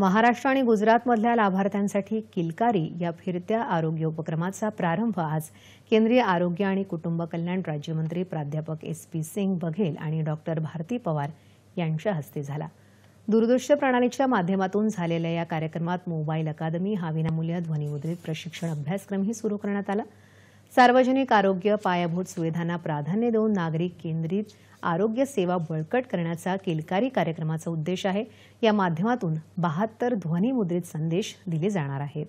महाराष्ट्र आणि गुजरातमधल्या लाभार्थ्यांसाठी किलकारी या फिरत्या आरोग्य उपक्रमाचा प्रारंभ आज केंद्रीय आरोग्य आणि कुटुंब कल्याण राज्यमंत्री प्राध्यापक एस पी सिंग बघेल आणि डॉक्टर भारती पवार यांच्या हस्ते झाला दूरदृश्य प्रणालीच्या माध्यमातून झालेल्या या कार्यक्रमात मोबाईल अकादमी हा विनामूल्य ध्वनिमुद्रित प्रशिक्षण अभ्यासक्रमही सुरू करण्यात आला सार्वजनिक आरोग्य पायाभूत सुविधांना प्राधान्य देऊन नागरिक केंद्रित आरोग्य सेवा बळकट करण्याचा किलकारी कार्यक्रमाचा उद्देश आहे या माध्यमातून बहात्तर ध्वनिमुद्रित संदेश दिले जाणार आहेत